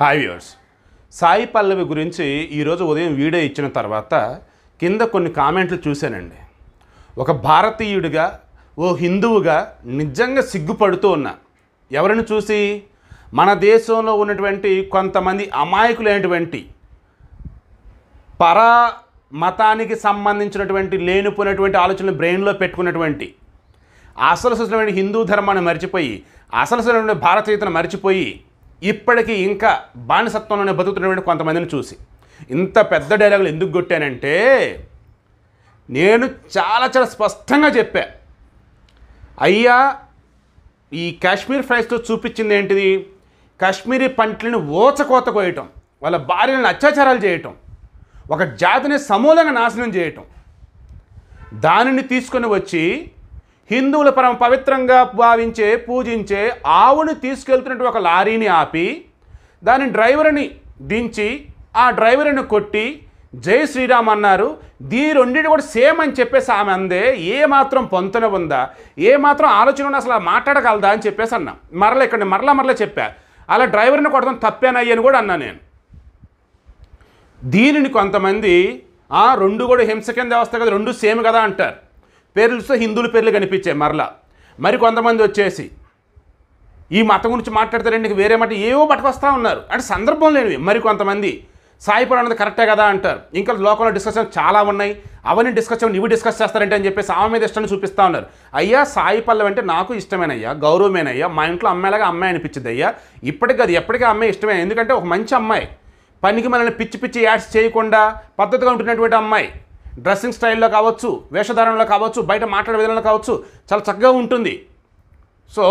Hi viewers Sai పల్లవి గురించి ఈరోజు ఉదయం వీడియో ఇచ్చిన తర్వాత కింద కొన్ని కామెంట్లు చూశానండి ఒక భారతీయుడిగా ఓ హిందువుగా నిజంగా సిగ్గుపడుతూ ఉన్నా ఎవరిని చూసి మన దేశంలో ఉన్నటువంటి కొంతమంది అమాయకులైనటువంటి పరా మతానికి సంబంధించినటువంటి లేనిపోయినటువంటి ఆలోచనలు బ్రెయిన్లో పెట్టుకున్నటువంటి అసలు చూసినటువంటి హిందూ ధర్మాన్ని మర్చిపోయి అసలు చూసినటువంటి భారతీయతను మర్చిపోయి ఇప్పటికీ ఇంకా బానిసత్వంలోనే బతుకుతున్నటువంటి కొంతమందిని చూసి ఇంత పెద్ద డైలాగులు ఎందుకు కొట్టానంటే నేను చాలా చాలా స్పష్టంగా చెప్పా అయ్యా ఈ కాశ్మీర్ ఫ్రైస్తో చూపించింది ఏంటిది కాశ్మీరీ పంటలను ఓచకోత కోయటం వాళ్ళ భార్యలను అత్యాచారాలు చేయటం ఒక జాతిని సమూలంగా నాశనం చేయటం దానిని తీసుకొని వచ్చి హిందువుల పరమ పవిత్రంగా భావించే పూజించే ఆవుని తీసుకెళ్తున్నట్టు ఒక లారీని ఆపి దాని డ్రైవర్ని దించి ఆ డ్రైవర్ని కొట్టి జై శ్రీరామ్ అన్నారు దీని రెండింటి కూడా సేమ్ అని చెప్పేసి ఆమె అందే ఏమాత్రం పొంతన ఉందా ఏమాత్రం ఆలోచన ఉందా అసలు మాట్లాడగలదా అని చెప్పేసి అన్నా మరల ఇక్కడ మరలా మరలా చెప్పా అలా డ్రైవర్ని కొడతాం అని కూడా అన్నా నేను దీనిని కొంతమంది ఆ రెండు కూడా హింస కింద వస్తాయి కదా రెండు సేమ్ కదా అంటారు పేర్లు చూస్తే హిందువుల పేర్లు కనిపించాయి మరలా మరి కొంతమంది వచ్చేసి ఈ మతం గురించి మాట్లాడతారండి నీకు వేరే మాట ఏవో పట్టుకొస్తా ఉన్నారు అంటే సందర్భం లేనివి మరి కొంతమంది సాయిపురం అనేది కరెక్టే కదా అంటారు ఇంకా లోకంలో డిస్కషన్ చాలా ఉన్నాయి అవన్నీ డిస్కషన్ ఇవి డిస్కస్ చేస్తారంటే అని చెప్పేసి ఆమె మీద ఇష్టాన్ని చూపిస్తూ ఉన్నారు అయ్యా సాయి పల్లవి అంటే నాకు ఇష్టమేనయ్యా అయ్యా మా ఇంట్లో అమ్మాయిలాగా అమ్మాయి అనిపించింది అయ్యా ఇప్పటికి అది ఎప్పటికీ అమ్మాయి ఇష్టమే ఎందుకంటే ఒక మంచి అమ్మాయి పనికి మనల్ని పిచ్చి పిచ్చి యాడ్స్ చేయకుండా పద్ధతిగా ఉంటున్నటువంటి అమ్మాయి డ్రెస్సింగ్ స్టైల్లో కావచ్చు వేషధారణలో కావచ్చు బయట మాట్లాడే విధానంలో కావచ్చు చాలా చక్కగా ఉంటుంది సో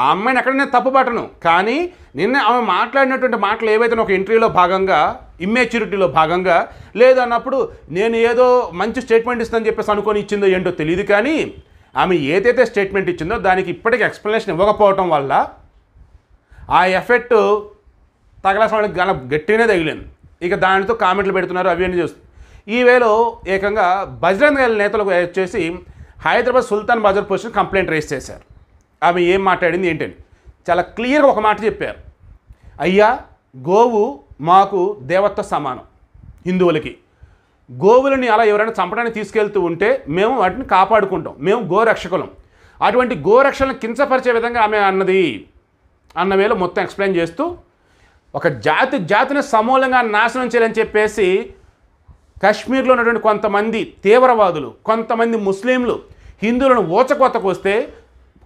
ఆ అమ్మాయిని ఎక్కడ నేను తప్పుపట్టను కానీ నిన్న ఆమె మాట్లాడినటువంటి మాటలు ఏవైతే ఒక ఇంటర్వ్యూలో భాగంగా ఇమ్మెచ్యూరిటీలో భాగంగా లేదన్నప్పుడు నేను ఏదో మంచి స్టేట్మెంట్ ఇస్తానని చెప్పేసి అనుకొని ఇచ్చిందో ఏంటో తెలియదు కానీ ఆమె ఏదైతే స్టేట్మెంట్ ఇచ్చిందో దానికి ఇప్పటికీ ఎక్స్ప్లెనేషన్ ఇవ్వకపోవటం వల్ల ఆ ఎఫెక్ట్ తగలసిన వాళ్ళకి గట్టినే తగిలింది ఇక దానితో కామెంట్లు పెడుతున్నారు అవి అన్నీ ఈ వేలో ఏకంగా బజరంగ్ దళ నేతలకు వచ్చేసి Hyderabad Sultan Bazar position complaint raise చేశారు ఆమె ఏం మాట్లాడింది ఏంటని చాలా క్లియర్గా ఒక మాట చెప్పారు అయ్యా గోవు మాకు దేవత్వ సమానం హిందువులకి గోవులని అలా ఎవరైనా చంపడానికి తీసుకెళ్తూ ఉంటే మేము వాటిని కాపాడుకుంటాం మేము గోరక్షకులం అటువంటి గోరక్షలను కించపరిచే విధంగా ఆమె అన్నది అన్న వేళ మొత్తం ఎక్స్ప్లెయిన్ చేస్తూ ఒక జాతి జాతిని సమూలంగా నాశనం చేయాలని చెప్పేసి కశ్మీర్లో ఉన్నటువంటి కొంతమంది తీవ్రవాదులు కొంతమంది ముస్లింలు హిందువులను ఊచకోతకు వస్తే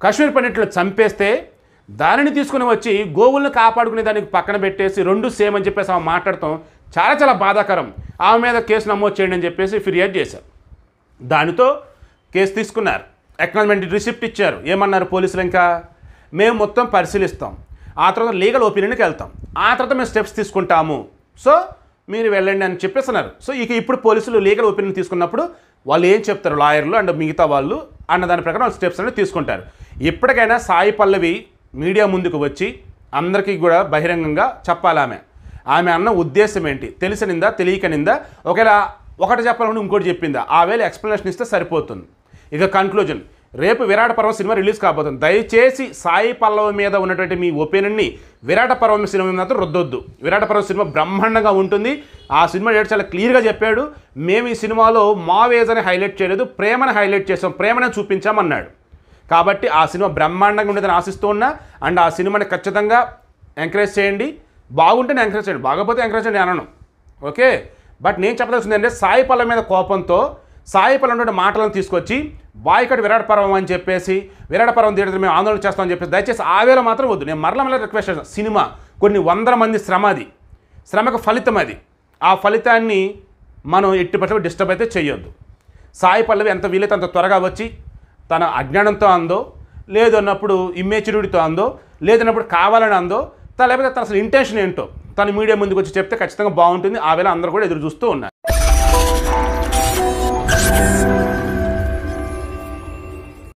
కశ్మీర్ పండిట్లు చంపేస్తే దానిని తీసుకుని వచ్చి గోవులను కాపాడుకునే దానికి పక్కన పెట్టేసి రెండు సేమ్ అని చెప్పేసి ఆమె మాట్లాడటం చాలా చాలా బాధాకరం ఆమె మీద కేసు నమోదు చేయండి అని చెప్పేసి ఫిర్యాదు చేశారు దానితో కేసు తీసుకున్నారు ఎక్నాల్మెంట్ రిసిప్ట్ ఇచ్చారు ఏమన్నారు పోలీసులు ఇంకా మేము మొత్తం పరిశీలిస్తాం ఆ తర్వాత లీగల్ ఒపీనియన్కి వెళ్తాం ఆ తర్వాత మేము స్టెప్స్ తీసుకుంటాము సో మీరు వెళ్ళండి అని చెప్పేస్తున్నారు సో ఇక ఇప్పుడు పోలీసులు లీగల్ ఒపీనియన్ తీసుకున్నప్పుడు వాళ్ళు ఏం చెప్తారు లాయర్లు అండ్ మిగతా వాళ్ళు అన్న దాని ప్రకారం వాళ్ళు స్టెప్స్ అనేవి తీసుకుంటారు ఇప్పటికైనా సాయి పల్లవి మీడియా ముందుకు వచ్చి అందరికీ కూడా బహిరంగంగా చెప్పాలి ఆమె ఆమె అన్న ఉద్దేశం ఏంటి తెలిసినిందా తెలియకనిందా ఒకవేళ ఒకటి చెప్పాలని ఇంకోటి చెప్పిందా ఆ వేళ ఎక్స్ప్లెనేషన్ ఇస్తే సరిపోతుంది ఇక కన్క్లూజన్ రేపు విరాట పర్వం సినిమా రిలీజ్ కాబోతుంది దయచేసి సాయి పల్లవ మీద ఉన్నటువంటి మీ ఒపీనియన్ని విరాట పర్వం సినిమా మీద రుద్దొద్దు విరాట పర్వం సినిమా బ్రహ్మాండంగా ఉంటుంది ఆ సినిమా డేట్ చాలా క్లియర్గా చెప్పాడు మేము ఈ సినిమాలో మావేజ్ అని హైలైట్ చేయలేదు ప్రేమను హైలైట్ చేసాం ప్రేమను చూపించామన్నాడు కాబట్టి ఆ సినిమా బ్రహ్మాండంగా ఉండేదని ఆశిస్తూ ఉన్నా అండ్ ఆ సినిమాని ఖచ్చితంగా ఎంకరేజ్ చేయండి బాగుంటేనే ఎంకరేజ్ చేయండి బాగపోతే ఎంకరేజ్ చేయండి అనను ఓకే బట్ నేను అంటే సాయి పల్లవి మీద కోపంతో సాయి పలు మాటలను తీసుకొచ్చి బాయికట్ విరాటపర్వం అని చెప్పేసి విరాటపర్వం తీయడం మేము ఆందోళన చేస్తామని చెప్పేసి దయచేసి వేళ మాత్రం వద్దు నేను మరల మళ్ళీ రిక్వెస్ట్ చేస్తాను సినిమా కొన్ని వందల మంది శ్రమ అది శ్రమకు ఫలితం అది ఆ ఫలితాన్ని మనం ఎట్టి పట్ల డిస్టర్బ్ అయితే చేయొద్దు సాయి పల్లవి ఎంత వీలైతే అంత త్వరగా వచ్చి తన అజ్ఞానంతో అందో లేదన్నప్పుడు ఇమ్మేచ్యూరిటీతో అందో లేదన్నప్పుడు కావాలని అందో తన లేకపోతే తన అసలు ఇంటెన్షన్ ఏంటో తను మీడియా ముందుకు వచ్చి చెప్తే ఖచ్చితంగా బాగుంటుంది ఆ వేళ అందరూ కూడా ఎదురు చూస్తూ ఉన్నారు you.